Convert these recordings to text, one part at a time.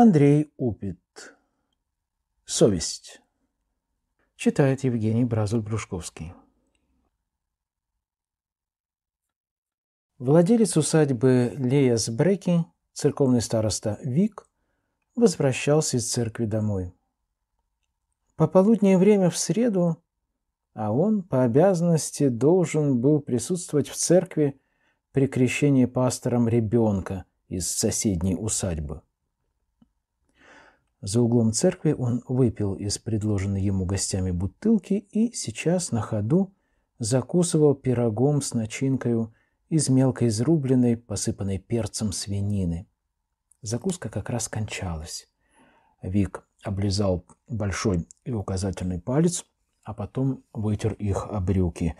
Андрей Упит. Совесть. Читает Евгений Бразуль-Брюшковский. Владелец усадьбы Леяс Бреки, церковный староста Вик, возвращался из церкви домой. Пополуднее время в среду, а он по обязанности должен был присутствовать в церкви при крещении пастором ребенка из соседней усадьбы – за углом церкви он выпил из предложенной ему гостями бутылки и сейчас на ходу закусывал пирогом с начинкой из мелко изрубленной, посыпанной перцем свинины. Закуска как раз кончалась. Вик облизал большой и указательный палец, а потом вытер их о брюки.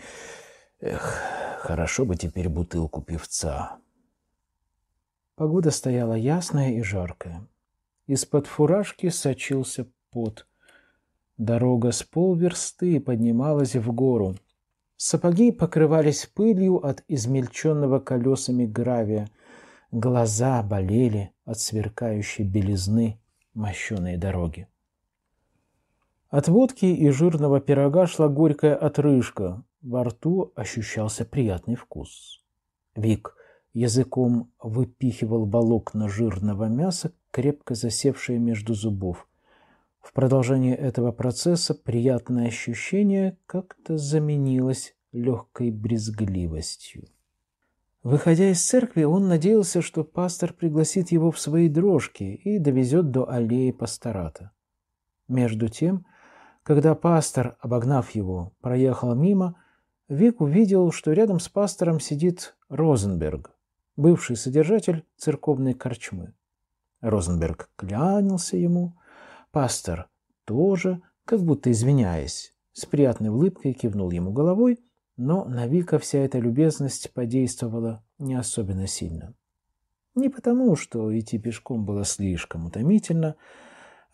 Эх, хорошо бы теперь бутылку певца. Погода стояла ясная и жаркая. Из-под фуражки сочился пот. Дорога с полверсты поднималась в гору. Сапоги покрывались пылью от измельченного колесами гравия. Глаза болели от сверкающей белизны мощеной дороги. От водки и жирного пирога шла горькая отрыжка. Во рту ощущался приятный вкус. Вик языком выпихивал волокна жирного мяса, крепко засевшие между зубов. В продолжении этого процесса приятное ощущение как-то заменилось легкой брезгливостью. Выходя из церкви, он надеялся, что пастор пригласит его в свои дрожки и довезет до аллеи пастората. Между тем, когда пастор, обогнав его, проехал мимо, Вик увидел, что рядом с пастором сидит Розенберг, бывший содержатель церковной корчмы. Розенберг клянился ему. Пастор тоже, как будто извиняясь, с приятной улыбкой кивнул ему головой, но на Вика вся эта любезность подействовала не особенно сильно. Не потому, что идти пешком было слишком утомительно,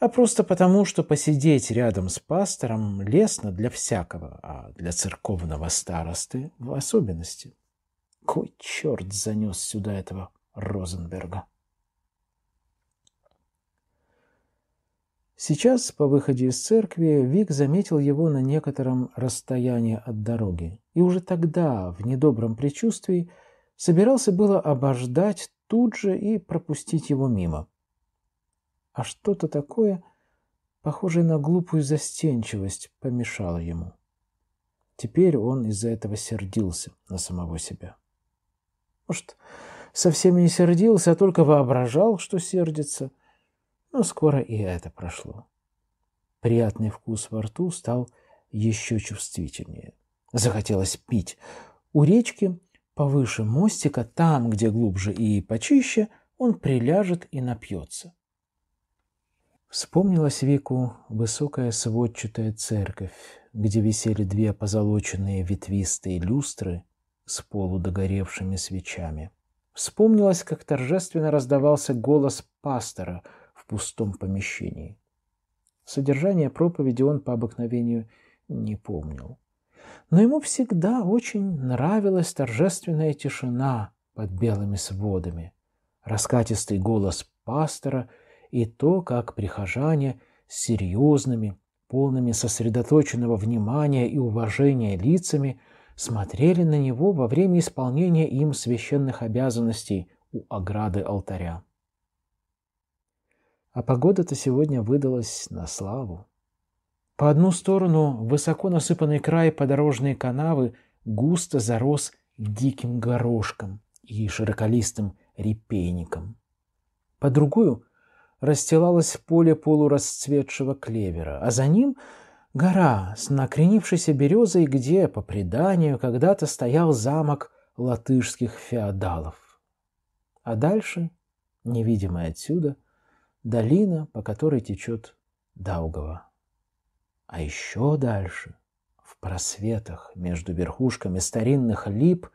а просто потому, что посидеть рядом с пастором лестно для всякого, а для церковного старосты в особенности. Кой черт занес сюда этого Розенберга? Сейчас, по выходе из церкви, Вик заметил его на некотором расстоянии от дороги. И уже тогда, в недобром предчувствии, собирался было обождать тут же и пропустить его мимо. А что-то такое, похожее на глупую застенчивость, помешало ему. Теперь он из-за этого сердился на самого себя. Может, совсем не сердился, а только воображал, что сердится – но скоро и это прошло. Приятный вкус во рту стал еще чувствительнее. Захотелось пить. У речки, повыше мостика, там, где глубже и почище, он приляжет и напьется. Вспомнилась Вику высокая сводчатая церковь, где висели две позолоченные ветвистые люстры с полудогоревшими свечами. Вспомнилось, как торжественно раздавался голос пастора — в пустом помещении. Содержание проповеди он по обыкновению не помнил. Но ему всегда очень нравилась торжественная тишина под белыми сводами, раскатистый голос пастора и то, как прихожане с серьезными, полными сосредоточенного внимания и уважения лицами смотрели на него во время исполнения им священных обязанностей у ограды алтаря. А погода-то сегодня выдалась на славу. По одну сторону высоко насыпанный край подорожной канавы густо зарос диким горошком и широколистым репейником. По другую расстилалось поле полурасцветшего клевера, а за ним гора с накренившейся березой, где, по преданию, когда-то стоял замок латышских феодалов. А дальше, невидимый отсюда, долина, по которой течет Даугова. А еще дальше, в просветах между верхушками старинных лип,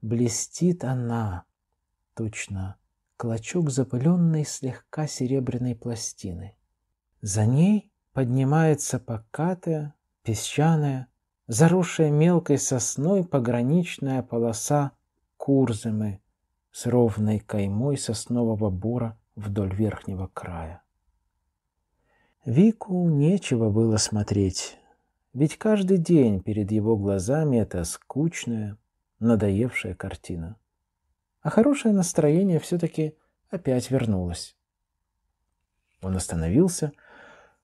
блестит она, точно клочок запыленной слегка серебряной пластины. За ней поднимается покатая, песчаная, заросшая мелкой сосной пограничная полоса Курзымы с ровной каймой соснового бора вдоль верхнего края. Вику нечего было смотреть, ведь каждый день перед его глазами эта скучная, надоевшая картина. А хорошее настроение все-таки опять вернулось. Он остановился,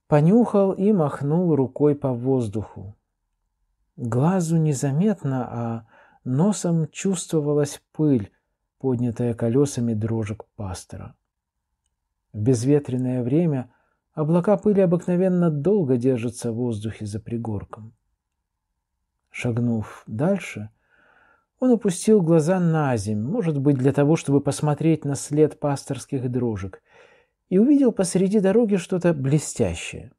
понюхал и махнул рукой по воздуху. Глазу незаметно, а носом чувствовалась пыль, поднятая колесами дрожек пастора. В безветренное время облака пыли обыкновенно долго держатся в воздухе за пригорком. Шагнув дальше, он опустил глаза на земь, может быть, для того, чтобы посмотреть на след пасторских дрожек, и увидел посреди дороги что-то блестящее.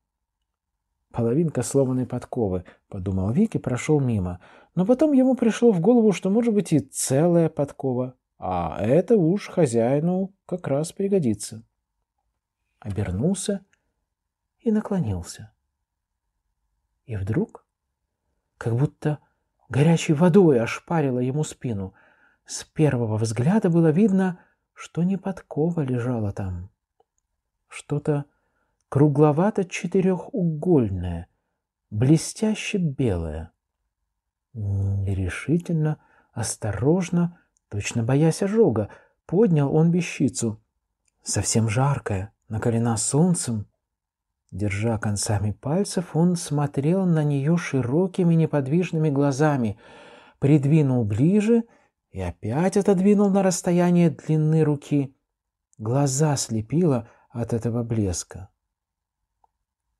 «Половинка сломанной подковы», — подумал Вик и прошел мимо. Но потом ему пришло в голову, что, может быть, и целая подкова. А это уж хозяину как раз пригодится обернулся и наклонился. И вдруг, как будто горячей водой ошпарило ему спину, с первого взгляда было видно, что не подкова лежала там. Что-то кругловато-четырехугольное, блестяще белое. Нерешительно, осторожно, точно боясь ожога, поднял он вещицу. Совсем жаркая, наколена солнцем. Держа концами пальцев, он смотрел на нее широкими неподвижными глазами, придвинул ближе и опять отодвинул на расстояние длины руки. Глаза слепило от этого блеска.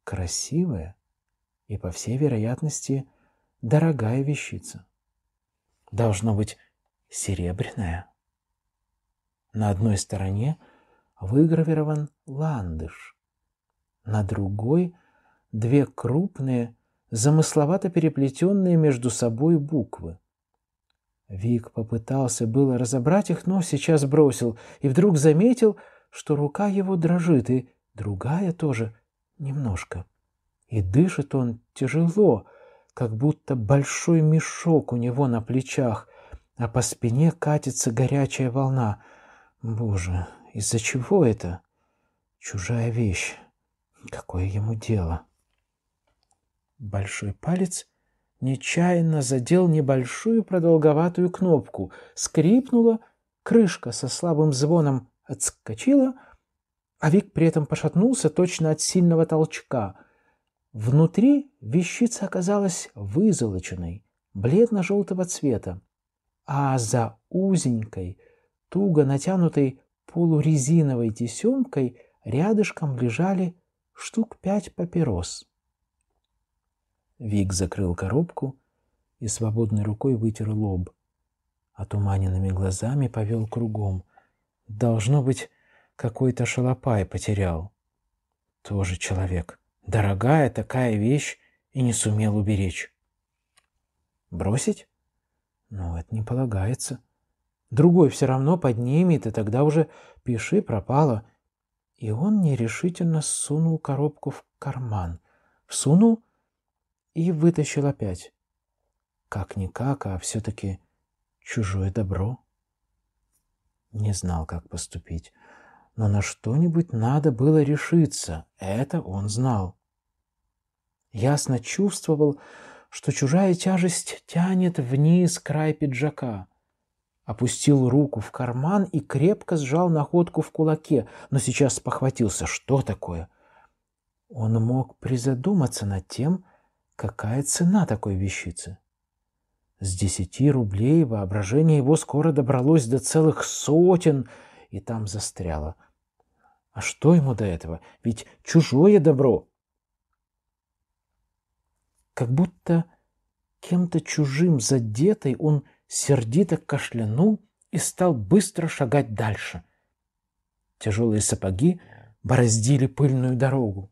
Красивая и, по всей вероятности, дорогая вещица. Должно быть серебряная. На одной стороне — выгравирован ландыш. На другой – две крупные, замысловато переплетенные между собой буквы. Вик попытался было разобрать их, но сейчас бросил, и вдруг заметил, что рука его дрожит, и другая тоже немножко. И дышит он тяжело, как будто большой мешок у него на плечах, а по спине катится горячая волна. Боже, из-за чего это? Чужая вещь. Какое ему дело? Большой палец нечаянно задел небольшую продолговатую кнопку. Скрипнула, крышка со слабым звоном отскочила, а Вик при этом пошатнулся точно от сильного толчка. Внутри вещица оказалась вызолоченной, бледно-желтого цвета, а за узенькой, туго натянутой полурезиновой тесемкой рядышком лежали штук пять папирос. Вик закрыл коробку и свободной рукой вытер лоб. Отуманенными а глазами повел кругом. Должно быть, какой-то шалопай потерял. Тоже человек. Дорогая такая вещь и не сумел уберечь. Бросить? Ну, это не полагается. Другой все равно поднимет, и тогда уже пиши пропало. И он нерешительно сунул коробку в карман. Всунул и вытащил опять. Как-никак, а все-таки чужое добро. Не знал, как поступить. Но на что-нибудь надо было решиться. Это он знал. Ясно чувствовал, что чужая тяжесть тянет вниз край пиджака опустил руку в карман и крепко сжал находку в кулаке, но сейчас похватился. Что такое? Он мог призадуматься над тем, какая цена такой вещицы. С десяти рублей воображение его скоро добралось до целых сотен и там застряло. А что ему до этого? Ведь чужое добро. Как будто кем-то чужим задетый он сердито кашлянул и стал быстро шагать дальше. Тяжелые сапоги бороздили пыльную дорогу.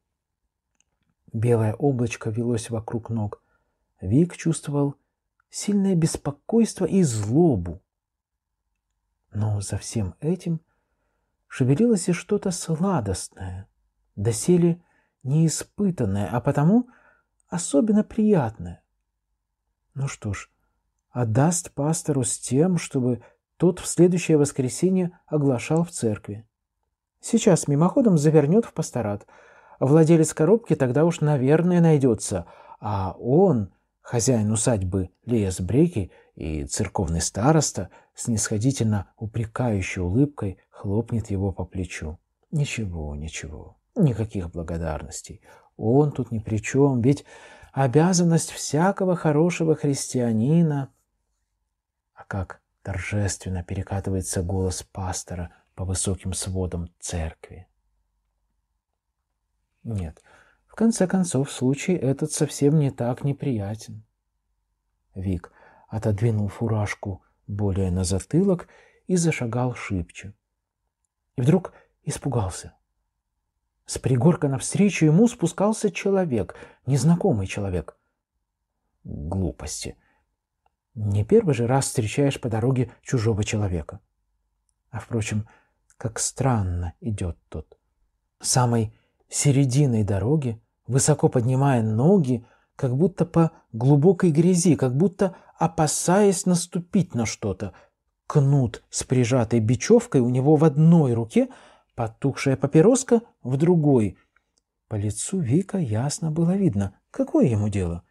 Белое облачко велось вокруг ног. Вик чувствовал сильное беспокойство и злобу. Но за всем этим шевелилось и что-то сладостное, доселе неиспытанное, а потому особенно приятное. Ну что ж, отдаст а пастору с тем, чтобы тот в следующее воскресенье оглашал в церкви. Сейчас мимоходом завернет в пасторат. Владелец коробки тогда уж, наверное, найдется. А он, хозяин усадьбы Леяс Бреки и церковный староста, снисходительно упрекающей улыбкой хлопнет его по плечу. Ничего, ничего, никаких благодарностей. Он тут ни при чем, ведь обязанность всякого хорошего христианина а как торжественно перекатывается голос пастора по высоким сводам церкви. Нет, в конце концов, случай этот совсем не так неприятен. Вик отодвинул фуражку более на затылок и зашагал шибче. И вдруг испугался. С пригорка навстречу ему спускался человек, незнакомый человек. Глупости — не первый же раз встречаешь по дороге чужого человека. А, впрочем, как странно идет тот. Самой серединой дороги, высоко поднимая ноги, как будто по глубокой грязи, как будто опасаясь наступить на что-то. Кнут с прижатой бечевкой у него в одной руке, потухшая папироска в другой. По лицу Вика ясно было видно, какое ему дело.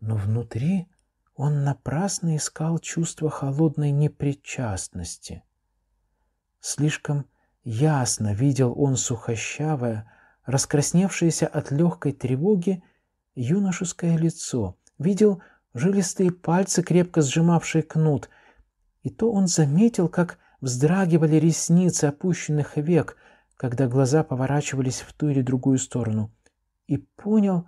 Но внутри он напрасно искал чувство холодной непричастности. Слишком ясно видел он сухощавое, раскрасневшееся от легкой тревоги юношеское лицо, видел жилистые пальцы, крепко сжимавшие кнут, и то он заметил, как вздрагивали ресницы опущенных век, когда глаза поворачивались в ту или другую сторону, и понял,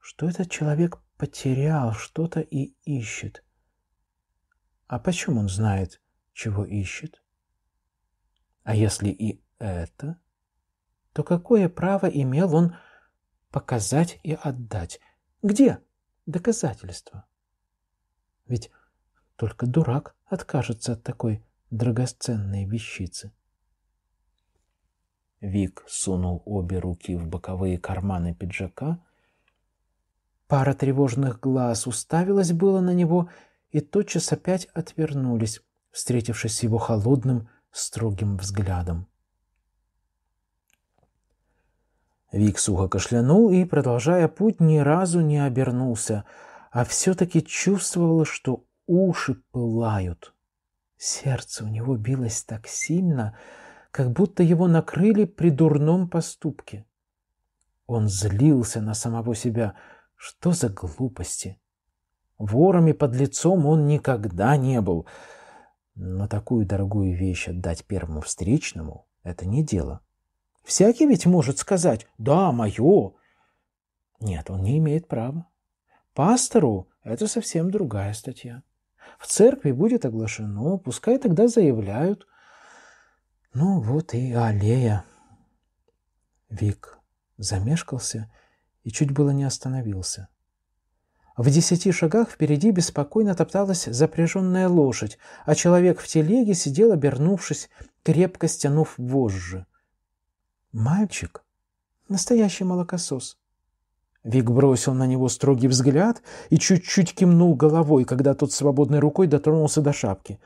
что этот человек потерял что-то и ищет. А почему он знает, чего ищет? А если и это, то какое право имел он показать и отдать? Где доказательства? Ведь только дурак откажется от такой драгоценной вещицы. Вик сунул обе руки в боковые карманы пиджака Пара тревожных глаз уставилась было на него и тотчас опять отвернулись, встретившись с его холодным, строгим взглядом. Вик сухо кашлянул и, продолжая путь, ни разу не обернулся, а все-таки чувствовал, что уши пылают. Сердце у него билось так сильно, как будто его накрыли при дурном поступке. Он злился на самого себя – что за глупости? Ворами под лицом он никогда не был. Но такую дорогую вещь отдать первому встречному — это не дело. Всякий ведь может сказать «да, мое». Нет, он не имеет права. Пастору — это совсем другая статья. В церкви будет оглашено, пускай тогда заявляют. Ну вот и аллея. Вик замешкался и чуть было не остановился. В десяти шагах впереди беспокойно топталась запряженная лошадь, а человек в телеге сидел, обернувшись, крепко стянув вожжи. «Мальчик? Настоящий молокосос!» Вик бросил на него строгий взгляд и чуть-чуть кивнул головой, когда тот свободной рукой дотронулся до шапки.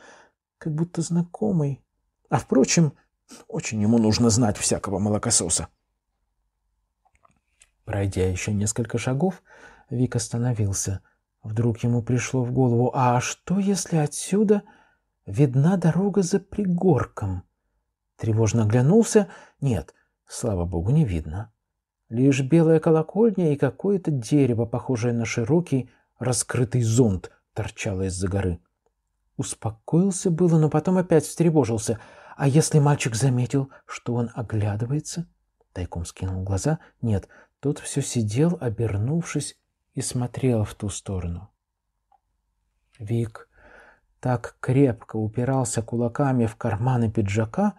Как будто знакомый. А, впрочем, очень ему нужно знать всякого молокососа. Пройдя еще несколько шагов, Вик остановился. Вдруг ему пришло в голову, а что если отсюда видна дорога за пригорком? Тревожно оглянулся. Нет, слава богу, не видно. Лишь белая колокольня и какое-то дерево, похожее на широкий раскрытый зонт, торчало из-за горы. Успокоился было, но потом опять встревожился. А если мальчик заметил, что он оглядывается? Тайком скинул глаза. Нет, тот все сидел, обернувшись, и смотрел в ту сторону. Вик так крепко упирался кулаками в карманы пиджака,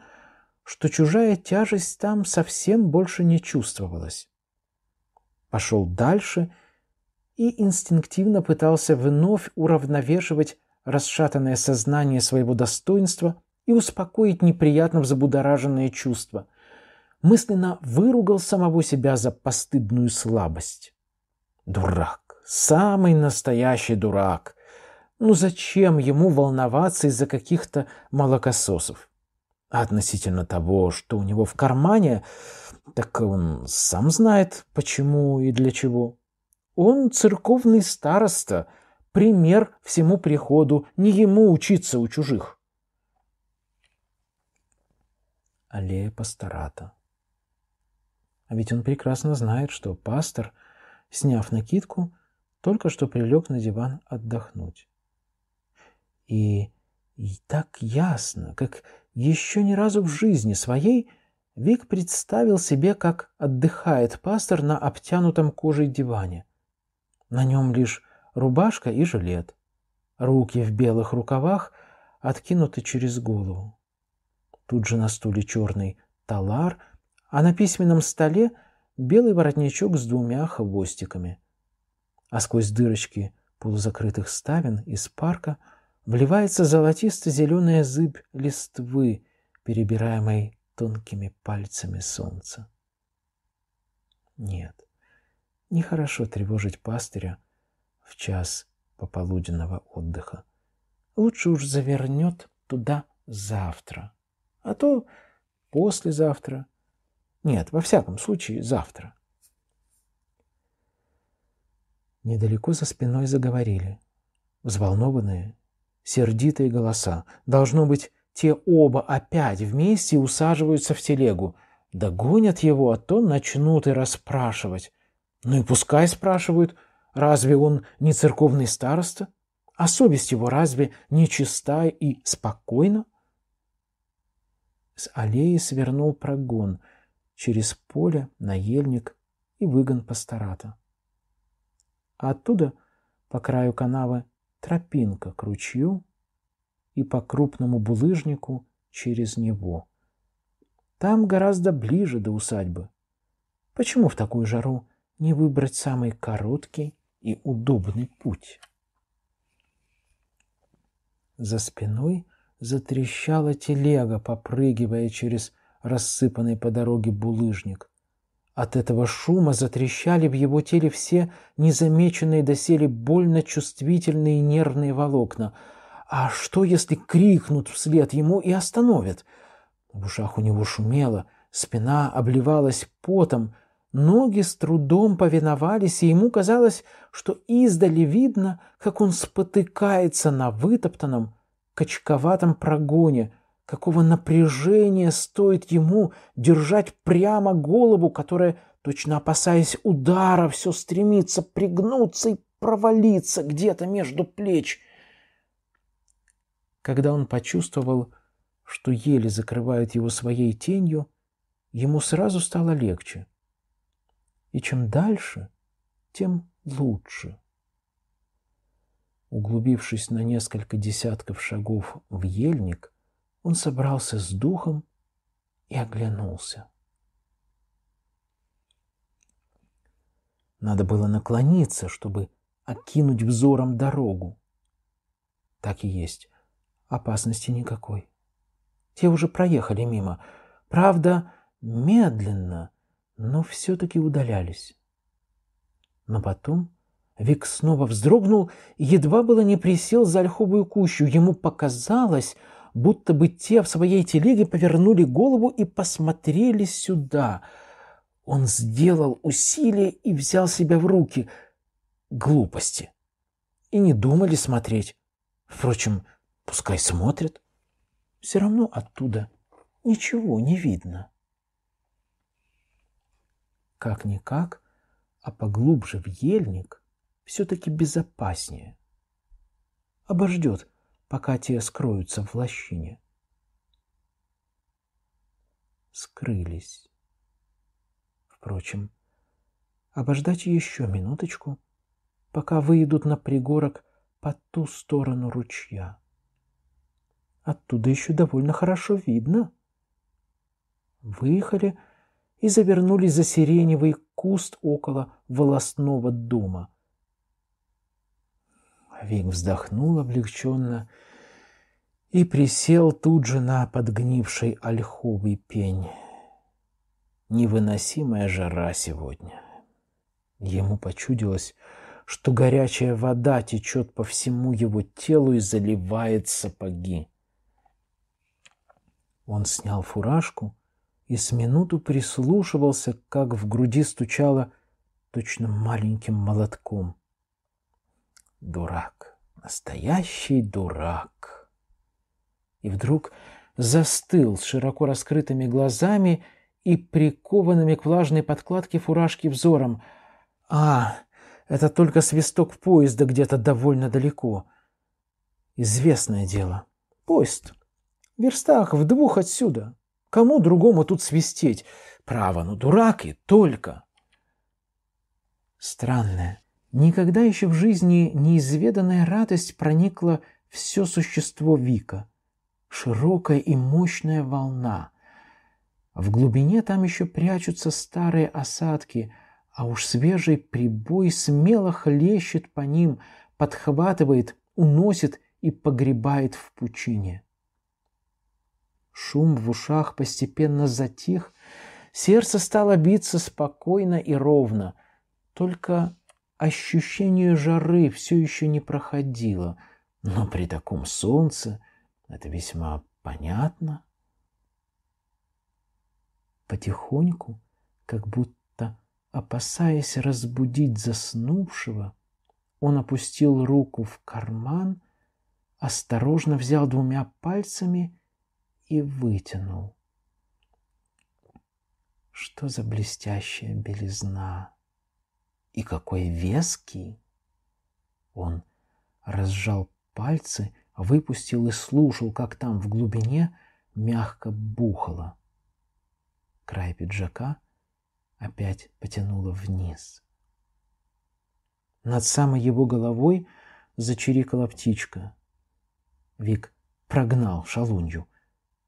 что чужая тяжесть там совсем больше не чувствовалась. Пошел дальше и инстинктивно пытался вновь уравновешивать расшатанное сознание своего достоинства и успокоить неприятно взбудораженные чувства – мысленно выругал самого себя за постыдную слабость. Дурак, самый настоящий дурак. Ну зачем ему волноваться из-за каких-то молокососов? А относительно того, что у него в кармане, так он сам знает, почему и для чего. Он церковный староста, пример всему приходу, не ему учиться у чужих. Аллея пастората. А ведь он прекрасно знает, что пастор, сняв накидку, только что прилег на диван отдохнуть. И, и так ясно, как еще ни разу в жизни своей, Вик представил себе, как отдыхает пастор на обтянутом кожей диване. На нем лишь рубашка и жилет. Руки в белых рукавах откинуты через голову. Тут же на стуле черный талар – а на письменном столе белый воротничок с двумя хвостиками. А сквозь дырочки полузакрытых ставен из парка вливается золотисто-зеленая зыбь листвы, перебираемой тонкими пальцами солнца. Нет, нехорошо тревожить пастыря в час пополуденного отдыха. Лучше уж завернет туда завтра, а то послезавтра нет, во всяком случае, завтра. Недалеко за спиной заговорили. Взволнованные, сердитые голоса. Должно быть, те оба опять вместе усаживаются в телегу. Догонят его, а то начнут и расспрашивать. Ну и пускай спрашивают, разве он не церковный староста? А совесть его разве не чистая и спокойна? С аллеи свернул прогон — через поле на ельник и выгон пастората. А оттуда по краю канавы тропинка к ручью и по крупному булыжнику через него. Там гораздо ближе до усадьбы. Почему в такую жару не выбрать самый короткий и удобный путь? За спиной затрещала телега, попрыгивая через рассыпанный по дороге булыжник. От этого шума затрещали в его теле все незамеченные доселе больно чувствительные нервные волокна. А что, если крикнут вслед ему и остановят? В ушах у него шумело, спина обливалась потом, ноги с трудом повиновались, и ему казалось, что издали видно, как он спотыкается на вытоптанном, качковатом прогоне – Какого напряжения стоит ему держать прямо голову, которая, точно опасаясь удара, все стремится пригнуться и провалиться где-то между плеч. Когда он почувствовал, что еле закрывает его своей тенью, ему сразу стало легче. И чем дальше, тем лучше. Углубившись на несколько десятков шагов в ельник, он собрался с духом и оглянулся. Надо было наклониться, чтобы окинуть взором дорогу. Так и есть. Опасности никакой. Те уже проехали мимо. Правда, медленно, но все-таки удалялись. Но потом Вик снова вздрогнул и едва было не присел за ольховую кущу. Ему показалось, будто бы те в своей телеге повернули голову и посмотрели сюда. Он сделал усилие и взял себя в руки. Глупости. И не думали смотреть. Впрочем, пускай смотрят. Все равно оттуда ничего не видно. Как-никак, а поглубже в ельник все-таки безопаснее. Обождет, пока те скроются в лощине. Скрылись. Впрочем, обождать еще минуточку, пока выйдут на пригорок по ту сторону ручья. Оттуда еще довольно хорошо видно. Выехали и завернули за сиреневый куст около волосного дома — Вик вздохнул облегченно и присел тут же на подгнивший ольховый пень. Невыносимая жара сегодня. Ему почудилось, что горячая вода течет по всему его телу и заливает сапоги. Он снял фуражку и с минуту прислушивался, как в груди стучало точно маленьким молотком. Дурак. Настоящий дурак. И вдруг застыл с широко раскрытыми глазами и прикованными к влажной подкладке фуражки взором. А, это только свисток поезда где-то довольно далеко. Известное дело. Поезд. В верстах в двух отсюда. Кому другому тут свистеть? Право, ну дурак и только. Странное, Никогда еще в жизни неизведанная радость проникла все существо Вика. Широкая и мощная волна. В глубине там еще прячутся старые осадки, а уж свежий прибой смело хлещет по ним, подхватывает, уносит и погребает в пучине. Шум в ушах постепенно затих, сердце стало биться спокойно и ровно, только ощущение жары все еще не проходило, но при таком солнце это весьма понятно. Потихоньку, как будто опасаясь разбудить заснувшего, он опустил руку в карман, осторожно взял двумя пальцами и вытянул. Что за блестящая белизна! И какой веский! Он разжал пальцы, выпустил и слушал, как там в глубине мягко бухало. Край пиджака опять потянуло вниз. Над самой его головой зачирикала птичка. Вик прогнал шалунью.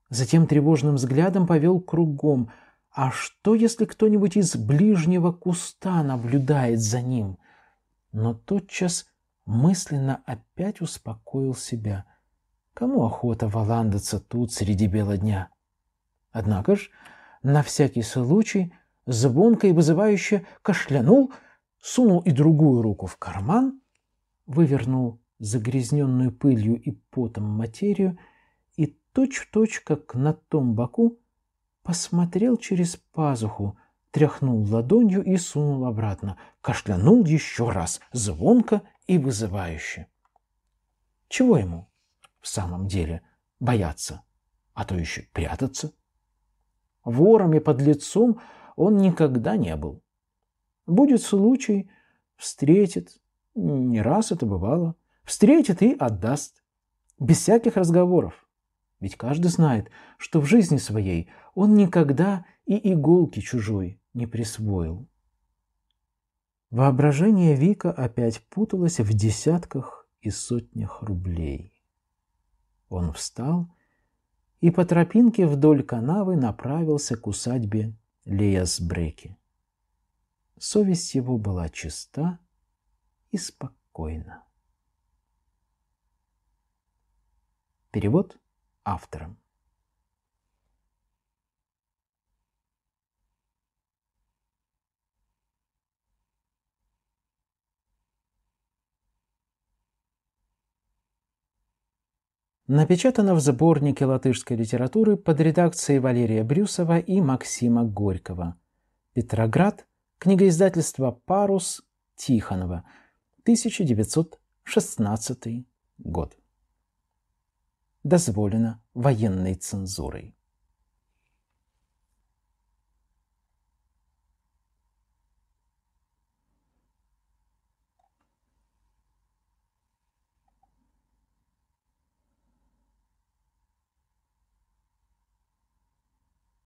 Затем тревожным взглядом повел кругом, а что, если кто-нибудь из ближнего куста наблюдает за ним? Но тотчас мысленно опять успокоил себя. Кому охота валандаться тут среди бела дня? Однако ж, на всякий случай, звонко и вызывающе кашлянул, сунул и другую руку в карман, вывернул загрязненную пылью и потом материю и точь-в-точь, -точь, как на том боку, посмотрел через пазуху, тряхнул ладонью и сунул обратно, кашлянул еще раз, звонко и вызывающе. Чего ему в самом деле бояться, а то еще прятаться? Вором и лицом он никогда не был. Будет случай, встретит, не раз это бывало, встретит и отдаст, без всяких разговоров. Ведь каждый знает, что в жизни своей он никогда и иголки чужой не присвоил. Воображение Вика опять путалось в десятках и сотнях рублей. Он встал и по тропинке вдоль канавы направился к усадьбе Леясбреки. Совесть его была чиста и спокойна. Перевод – автором. Напечатано в сборнике латышской литературы под редакцией Валерия Брюсова и Максима Горького. Петроград. Книгоиздательство «Парус» Тихонова. 1916 год дозволено военной цензурой.